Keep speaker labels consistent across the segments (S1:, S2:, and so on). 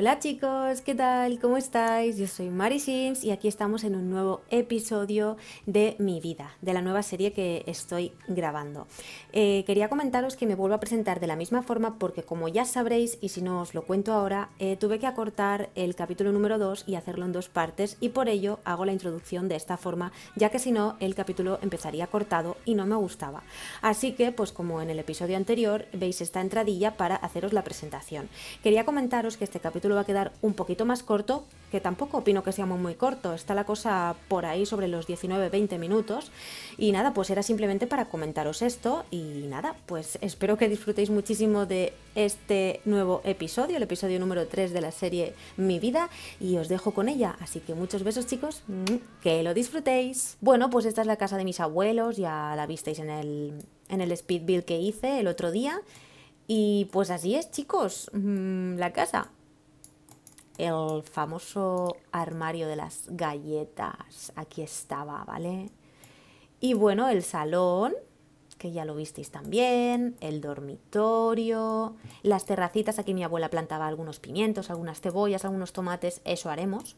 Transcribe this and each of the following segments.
S1: Hola chicos, ¿qué tal? ¿Cómo estáis? Yo soy Mari Sims y aquí estamos en un nuevo episodio de Mi Vida, de la nueva serie que estoy grabando. Eh, quería comentaros que me vuelvo a presentar de la misma forma porque como ya sabréis, y si no os lo cuento ahora, eh, tuve que acortar el capítulo número 2 y hacerlo en dos partes y por ello hago la introducción de esta forma, ya que si no el capítulo empezaría cortado y no me gustaba. Así que, pues como en el episodio anterior, veis esta entradilla para haceros la presentación. Quería comentaros que este capítulo va a quedar un poquito más corto, que tampoco opino que sea muy, corto, está la cosa por ahí sobre los 19-20 minutos. Y nada, pues era simplemente para comentaros esto y nada, pues espero que disfrutéis muchísimo de este nuevo episodio, el episodio número 3 de la serie Mi vida y os dejo con ella, así que muchos besos chicos, mm, que lo disfrutéis. Bueno, pues esta es la casa de mis abuelos, ya la visteis en el, en el speed build que hice el otro día. Y pues así es, chicos, mm, la casa el famoso armario de las galletas. Aquí estaba, ¿vale? Y bueno, el salón, que ya lo visteis también, el dormitorio, las terracitas, aquí mi abuela plantaba algunos pimientos, algunas cebollas, algunos tomates, eso haremos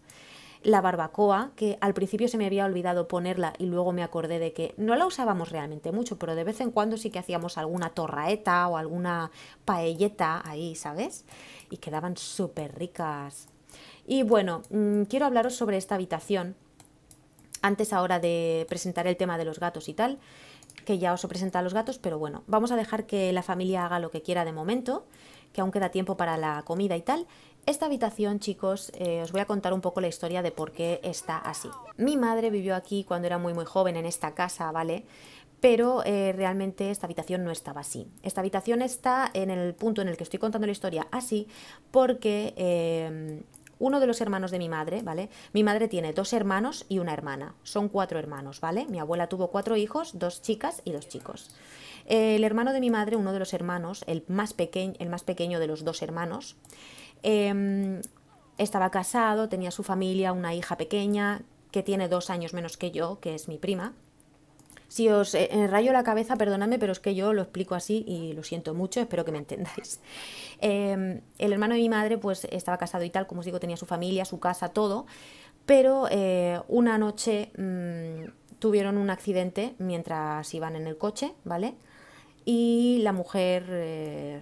S1: la barbacoa, que al principio se me había olvidado ponerla y luego me acordé de que no la usábamos realmente mucho, pero de vez en cuando sí que hacíamos alguna torraeta o alguna paelleta ahí, ¿sabes? Y quedaban súper ricas. Y bueno, mm, quiero hablaros sobre esta habitación, antes ahora de presentar el tema de los gatos y tal, que ya os he presentado a los gatos, pero bueno, vamos a dejar que la familia haga lo que quiera de momento, que aún queda tiempo para la comida y tal, esta habitación, chicos, eh, os voy a contar un poco la historia de por qué está así. Mi madre vivió aquí cuando era muy muy joven en esta casa, ¿vale? pero eh, realmente esta habitación no estaba así. Esta habitación está en el punto en el que estoy contando la historia así porque eh, uno de los hermanos de mi madre, ¿vale? Mi madre tiene dos hermanos y una hermana, son cuatro hermanos, ¿vale? Mi abuela tuvo cuatro hijos, dos chicas y dos chicos. el hermano de mi madre, uno de los hermanos, el más, pequeño, el más pequeño de los dos hermanos, Em, estaba casado, tenía su familia, una hija pequeña, que tiene dos años menos que yo, que es mi prima. Si os enrayo eh, eh, la cabeza, perdonadme, pero es que yo lo explico así y lo siento mucho, espero que me entendáis. Em, el hermano de mi madre pues estaba casado y tal, como os digo, tenía su familia, su casa, todo, pero eh, una noche mm, tuvieron un accidente mientras iban en el coche, ¿vale? Y la mujer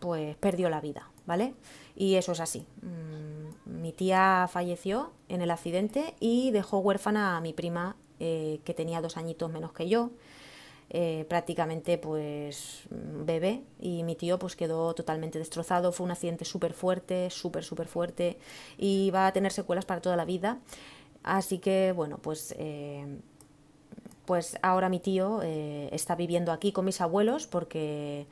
S1: pues perdió la vida, ¿vale? Y eso es así. Mm, mi tía falleció en el accidente y dejó huérfana a mi prima, eh, que tenía dos añitos menos que yo. Eh, prácticamente pues bebé y mi tío pues quedó totalmente destrozado, fue un accidente súper fuerte, súper, súper fuerte y va a tener secuelas para toda la vida. Así que bueno, pues, eh, pues ahora mi tío está viviendo aquí con mis abuelos porque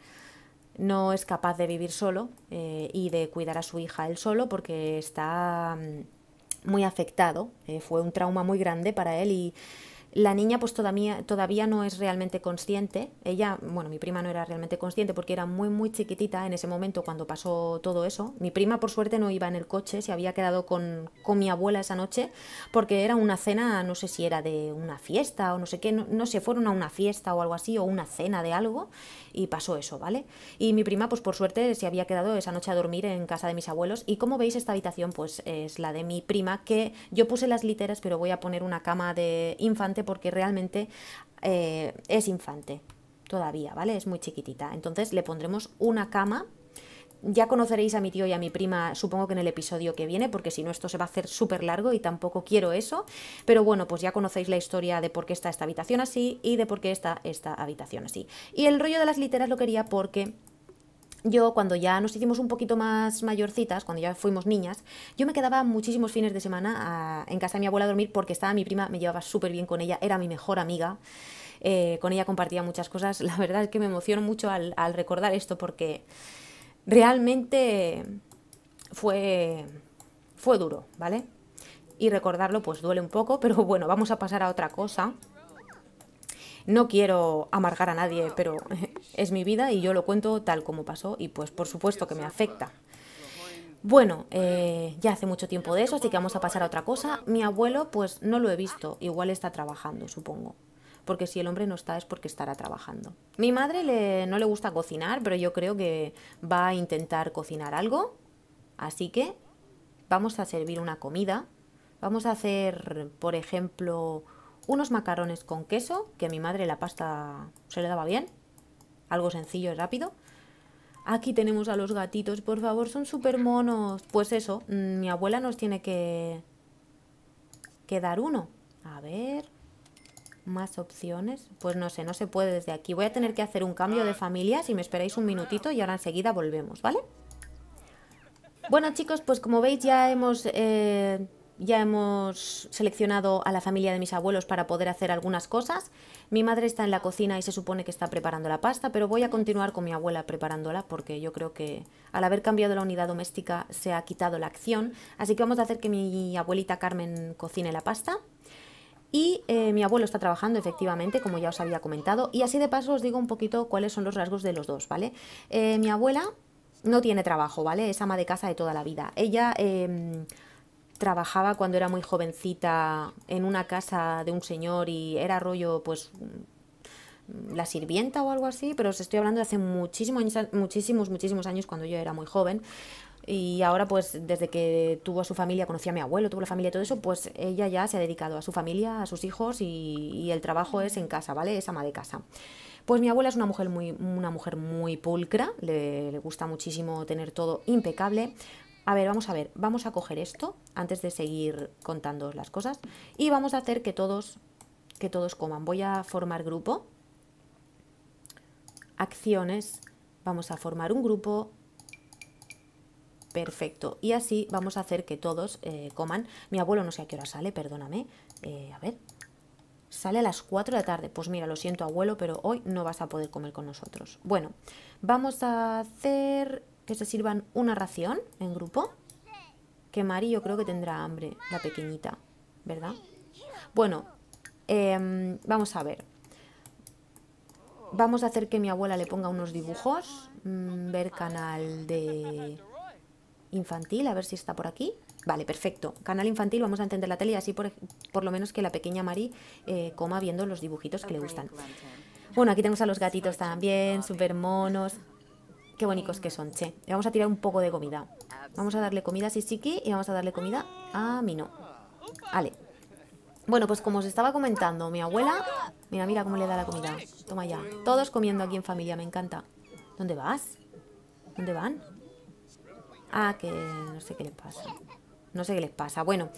S1: no es capaz de vivir solo eh, y de cuidar a su hija él solo porque está mm, muy afectado. Eh, fue un trauma muy grande para él y la niña pues todavía, todavía no es realmente consciente, ella, bueno, mi prima no era realmente consciente porque era muy muy chiquitita en ese momento cuando pasó todo eso. Mi prima por suerte no iba en el coche, se había quedado con, con mi abuela esa noche porque era una cena, no sé si era de una fiesta o no sé qué, no, se fueron a una fiesta o algo así o una cena de algo y pasó eso, ¿vale? Y mi prima pues por suerte se había quedado esa noche a dormir en casa de mis abuelos y como veis esta habitación pues es la de mi prima que yo puse las literas pero voy a poner una cama de infante porque realmente eh, es infante todavía, ¿vale? Es muy chiquitita. Entonces le pondremos una cama. Ya conoceréis a mi tío y a mi prima, supongo que en el episodio que viene, porque si no esto se va a hacer súper largo y tampoco quiero eso. Pero bueno, pues ya conocéis la historia de por qué está esta habitación así y de por qué está esta habitación así. Y el rollo de las literas lo quería porque yo cuando ya nos hicimos un poquito más mayorcitas, cuando ya fuimos niñas, yo me quedaba muchísimos fines de semana ah, en casa de mi abuela a dormir porque estaba mi prima, me llevaba súper bien con ella, era mi mejor amiga, eh, con ella compartía muchas cosas. La verdad es que me emociono mucho al, recordar esto porque realmente fue, fue duro, ¿vale? Y recordarlo pues duele un poco, pero bueno, vamos a pasar a otra cosa. No quiero amargar a nadie, pero es mi vida y yo lo cuento tal como pasó y pues por supuesto que me afecta. Bueno, eh, ya hace mucho tiempo de eso, así que vamos a pasar a otra cosa. Mi abuelo pues no lo he visto, igual está trabajando, supongo. Porque si el hombre no está es porque estará trabajando. Mi madre le, no le gusta cocinar, pero yo creo que va a intentar cocinar algo. Así que vamos a servir una comida. Vamos a hacer, por ejemplo, unos macarrones con queso, que a mi madre la pasta se le daba bien algo sencillo y rápido. Aquí tenemos a los gatitos, por favor, son súper monos. Pues eso, mm, mi abuela nos tiene que, quedar dar uno. A ver, más opciones. Pues no sé, no se puede desde aquí. Voy a tener que hacer un cambio de ah. familia, si me esperáis un minutito y ahora enseguida volvemos, ¿vale? Bueno chicos, pues como veis ya hemos... Eh, ya hemos seleccionado a la familia de mis abuelos para poder hacer algunas cosas. Mi madre está en la cocina y se supone que está preparando la pasta, pero voy a continuar con mi abuela preparándola porque yo creo que al haber cambiado la unidad doméstica se ha quitado la acción. Así que vamos a hacer que mi abuelita Carmen cocine la pasta. Y eh, mi abuelo está trabajando, efectivamente, como ya os había comentado. Y así de paso os digo un poquito cuáles son los rasgos de los dos, ¿vale? Eh, mi abuela no tiene trabajo, ¿vale? Es ama de casa de toda la vida. Ella... Em, trabajaba cuando era muy jovencita en una casa de un señor y era rollo, pues, mm, la sirvienta o algo así, pero os estoy hablando de hace muchísimos, muchísimos, muchísimos años cuando yo era muy joven. Y ahora, pues, desde que tuvo a su familia, conocía a mi abuelo, tuvo la familia y todo eso, pues ella ya se ha dedicado a su familia, a sus hijos y, el trabajo es en casa, ¿vale? Es ama de casa. Pues mi abuela es una mujer muy, una mujer muy pulcra, le, gusta muchísimo tener todo impecable, a ver, vamos a ver, vamos a coger esto antes de seguir contando las cosas y vamos a hacer que todos, que todos coman. Voy a formar grupo, acciones, vamos a formar un grupo, perfecto. Y así vamos a hacer que todos eh, coman. Mi abuelo no sé a qué hora sale, perdóname. Eh, a ver, sale a las 4 de la tarde. Pues mira, lo siento abuelo, pero hoy no vas a poder comer con nosotros. Bueno, vamos a hacer se sirvan una ración en grupo. Que Mari yo creo que tendrá hambre, la pequeñita, ¿verdad? Bueno, em, vamos a ver. Vamos a hacer que mi abuela le ponga unos dibujos. Mm, ver canal de infantil, a ver si está por aquí. Vale, perfecto. Canal infantil, vamos a entender la tele así por, lo menos que la pequeña Mari eh, coma viendo los dibujitos que le gustan. Bueno, aquí tenemos a los gatitos también, super monos. Qué bonitos que son, che. Le vamos a tirar un poco de comida. Vamos a darle comida a Sisiki y vamos a darle comida a Mino. Vale. Bueno, pues como os estaba comentando, mi abuela... Mira, mira cómo le da la comida. Toma ya. Todos comiendo aquí en familia, me encanta. ¿Dónde vas? ¿Dónde van? Ah, que no sé qué les pasa. No sé qué les pasa. Bueno,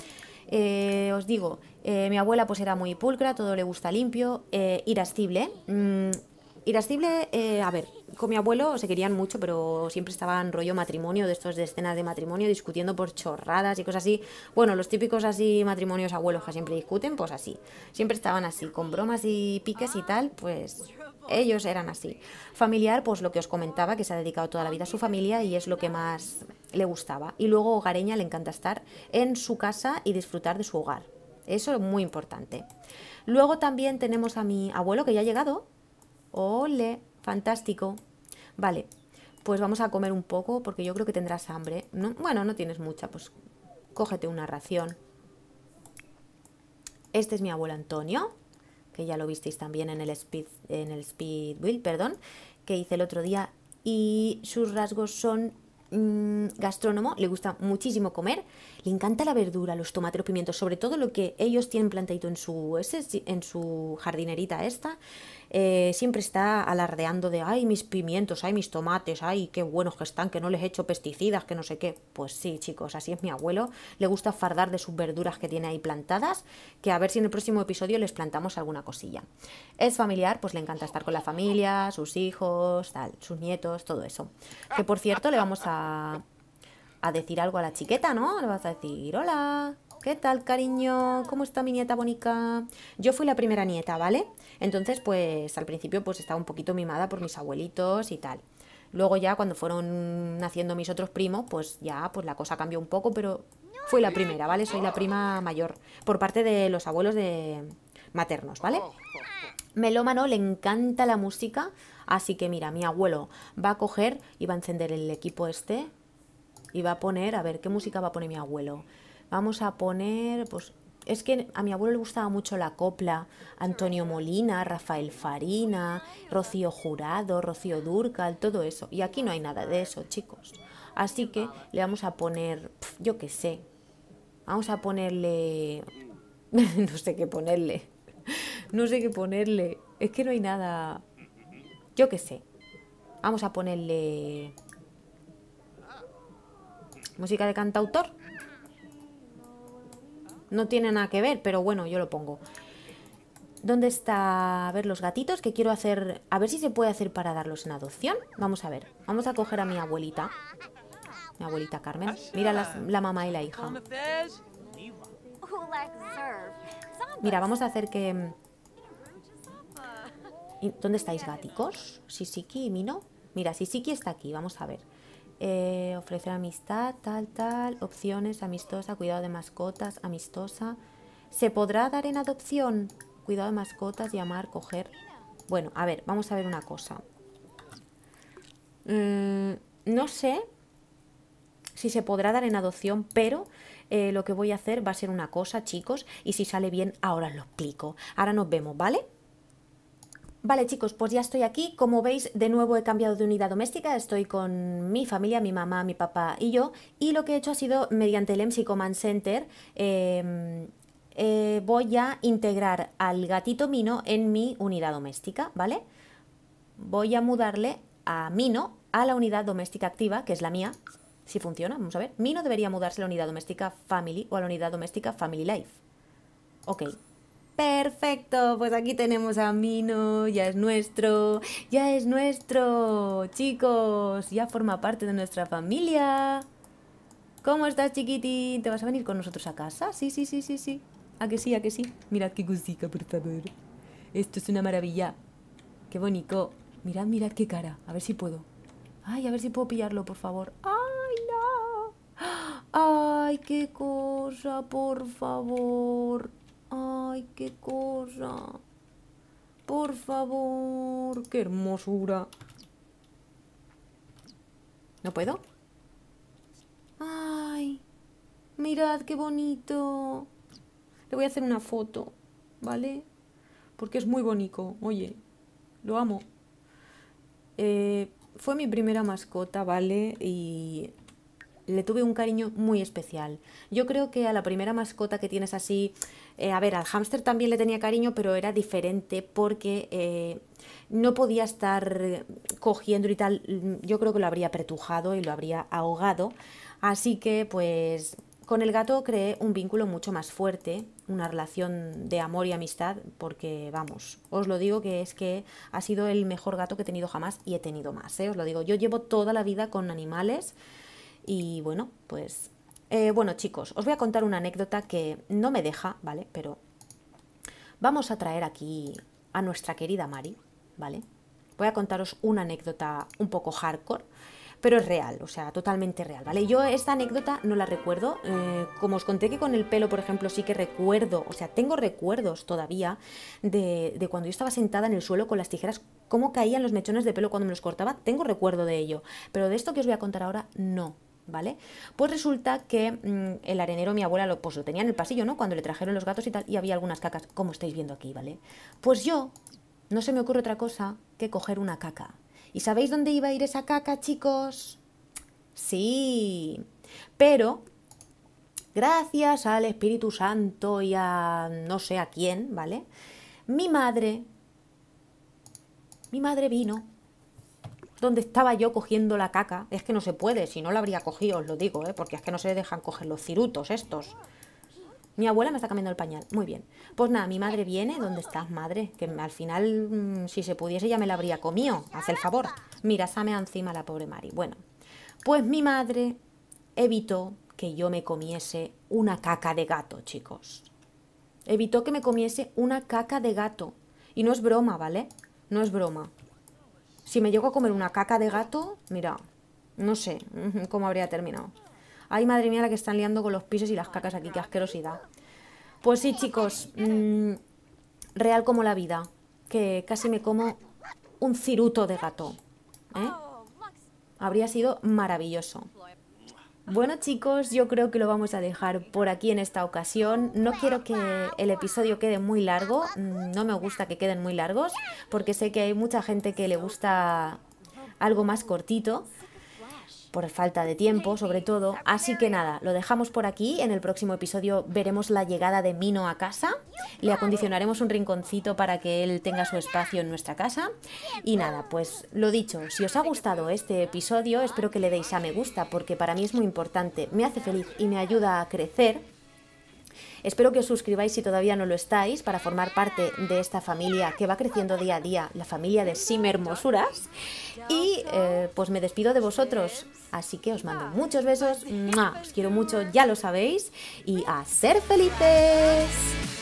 S1: eh, os digo, eh, mi abuela pues era muy pulcra, todo le gusta limpio, eh, irascible. Mm, Irascible, eh, a ver, con mi abuelo se querían mucho, pero siempre estaban rollo matrimonio, de estos de escenas de matrimonio, discutiendo por chorradas y cosas así. Bueno, los típicos así matrimonios abuelos que siempre discuten, pues así. Siempre estaban así, con bromas y piques y tal, pues ellos eran así. Familiar, pues lo que os comentaba, que se ha dedicado toda la vida a su familia y es lo que más le gustaba. Y luego hogareña le encanta estar en su casa y disfrutar de su hogar. Eso es muy importante. Luego también tenemos a mi abuelo que ya ha llegado, Ole, fantástico. Vale, pues vamos a comer un poco porque yo creo que tendrás hambre. No, bueno, no tienes mucha, pues cógete una ración. Este es mi abuelo Antonio, que ya lo visteis también en el Speed, en el speed perdón, que hice el otro día. Y sus rasgos son mm, gastrónomo, le gusta muchísimo comer, le encanta la verdura, los tomates, los pimientos, sobre todo lo que ellos tienen plantadito en su, en su jardinerita esta. Eh, siempre está alardeando de, ay, mis pimientos, ay, mis tomates, ay, qué buenos que están, que no les he hecho pesticidas, que no sé qué. Pues sí, chicos, así es mi abuelo. Le gusta fardar de sus verduras que tiene ahí plantadas, que a ver si en el próximo episodio les plantamos alguna cosilla. Es familiar, pues le encanta estar con la familia, sus hijos, tal, sus nietos, todo eso. Que por cierto, le vamos a, a decir algo a la chiqueta, ¿no? Le vas a decir, hola. ¿Qué tal, cariño? ¿Cómo está mi nieta bonita? Yo fui la primera nieta, ¿vale? Entonces, pues al principio pues estaba un poquito mimada por mis abuelitos y tal. Luego ya cuando fueron naciendo mis otros primos, pues ya pues la cosa cambió un poco, pero fui la primera, ¿vale? Soy la prima mayor por parte de los abuelos de maternos, ¿vale? Melómano le encanta la música, así que mira, mi abuelo va a coger y va a encender el equipo este y va a poner, a ver, ¿qué música va a poner mi abuelo? Vamos a poner, pues es que a mi abuelo le gustaba mucho la copla, Antonio Molina, Rafael Farina, Rocío Jurado, Rocío Durcal, todo eso. Y aquí no hay nada de eso, chicos. Así que le vamos a poner, yo qué sé, vamos a ponerle, no sé qué ponerle, no sé qué ponerle, es que no hay nada, yo qué sé, vamos a ponerle música de cantautor. No tiene nada que ver, pero bueno, yo lo pongo. ¿Dónde está? A ver, los gatitos que quiero hacer... A ver si se puede hacer para darlos en adopción. Vamos a ver. Vamos a coger a mi abuelita. Mi abuelita Carmen. Mira la, la mamá y la hija. Mira, vamos a hacer que... Mm, ¿Dónde estáis, gaticos? Sisiki y Mino. Mira, Sisiki está aquí. Vamos a ver. Eh, ofrecer amistad, tal, tal, opciones, amistosa, cuidado de mascotas, amistosa. ¿Se podrá dar en adopción? Cuidado de mascotas, llamar, coger. Bueno, a ver, vamos a ver una cosa. Mm, no sé si se podrá dar en adopción, pero eh, lo que voy a hacer va a ser una cosa, chicos, y si sale bien, ahora lo explico. Ahora nos vemos, ¿vale? Vale chicos, pues ya estoy aquí. Como veis, de nuevo he cambiado de unidad doméstica. Estoy con mi familia, mi mamá, mi papá y yo. Y lo que he hecho ha sido, mediante el MC Command Center, em, eh, voy a integrar al gatito Mino en mi unidad doméstica, ¿vale? Voy a mudarle a Mino a la unidad doméstica activa, que es la mía. Si funciona, vamos a ver. Mino debería mudarse a la unidad doméstica Family o a la unidad doméstica Family Life. Ok. Perfecto, pues aquí tenemos a Mino, ya es nuestro, ya es nuestro, chicos, ya forma parte de nuestra familia. ¿Cómo estás, chiquitín? ¿Te vas a venir con nosotros a casa? Sí, sí, sí, sí, sí. ¿A que sí, a que sí? Mirad qué cosita, por favor. Esto es una maravilla. Qué bonito. Mirad, mirad qué cara. A ver si puedo. Ay, a ver si puedo pillarlo, por favor. ¡Ay, no! ¡Ah! ¡Ay, qué cosa, por favor! ¡Ay, qué cosa! ¡Por favor! ¡Qué hermosura! ¿No puedo? ¡Ay! ¡Mirad qué bonito! Le voy a hacer una foto, ¿vale? Porque es muy bonito. Oye, lo amo. Eh, fue mi primera mascota, ¿vale? Y le tuve un cariño muy especial. Yo creo que a la primera mascota que tienes así, eh, a ver, al hámster también le tenía cariño, pero era diferente porque eh, no podía estar cogiendo y tal. Yo creo que lo habría apretujado y lo habría ahogado. Así que pues con el gato creé un vínculo mucho más fuerte, una relación de amor y amistad, porque vamos, os lo digo que es que ha sido el mejor gato que he tenido jamás y he tenido más, ¿eh? os lo digo, yo llevo toda la vida con animales y bueno, pues... Eh, bueno chicos, os voy a contar una anécdota que no me deja, ¿vale? Pero vamos a traer aquí a nuestra querida Mari, ¿vale? Voy a contaros una anécdota un poco hardcore, pero es real, o sea, totalmente real, ¿vale? Yo esta anécdota no la recuerdo, eh, como os conté que con el pelo, por ejemplo, sí que recuerdo, o sea, tengo recuerdos todavía de, de, cuando yo estaba sentada en el suelo con las tijeras, cómo caían los mechones de pelo cuando me los cortaba, tengo recuerdo de ello, pero de esto que os voy a contar ahora, no, ¿vale? Pues resulta que mm, el arenero, mi abuela, lo, pues lo tenía en el pasillo, ¿no? Cuando le trajeron los gatos y tal, y había algunas cacas, como estáis viendo aquí, ¿vale? Pues yo, no se me ocurre otra cosa que coger una caca. ¿Y sabéis dónde iba a ir esa caca, chicos? Sí, pero gracias al Espíritu Santo y a no sé a quién, ¿vale? Mi madre, mi madre vino donde estaba yo cogiendo la caca. Es que no se puede, si no la habría cogido, os lo digo, ¿eh? porque es que no se dejan coger los cirutos estos. Mi abuela me está cambiando el pañal. Muy bien. Pues nada, mi madre viene. ¿Dónde estás, madre? Que al final, mm, si se pudiese, ya me la habría comido. Haz el favor. Mira, sáme encima la pobre Mari. Bueno, pues mi madre evitó que yo me comiese una caca de gato, chicos. Evitó que me comiese una caca de gato. Y no es broma, ¿vale? No es broma. Si me llego a comer una caca de gato, mira, no sé cómo habría terminado. Ay, madre mía, la que están liando con los pisos y las cacas aquí, qué asquerosidad. Pues sí, chicos, mm, real como la vida, que casi me como un ciruto de gato. ¿eh? Habría sido maravilloso. Bueno chicos, yo creo que lo vamos a dejar por aquí en esta ocasión. No quiero que el episodio quede muy largo, mm, no me gusta que queden muy largos, porque sé que hay mucha gente que le gusta algo más cortito por falta de tiempo sobre todo. Así que nada, lo dejamos por aquí. En el próximo episodio veremos la llegada de Mino a casa. Le acondicionaremos un rinconcito para que él tenga su espacio en nuestra casa. Y nada, pues lo dicho, si os ha gustado este episodio, espero que le deis a me gusta porque para mí es muy importante, me hace feliz y me ayuda a crecer. Espero que os suscribáis si todavía no lo estáis para formar parte de esta familia que va creciendo día a día, la familia de Sim Hermosuras. Y eh, pues me despido de vosotros, así que os mando muchos besos, os quiero mucho, ya lo sabéis, y a ser felices.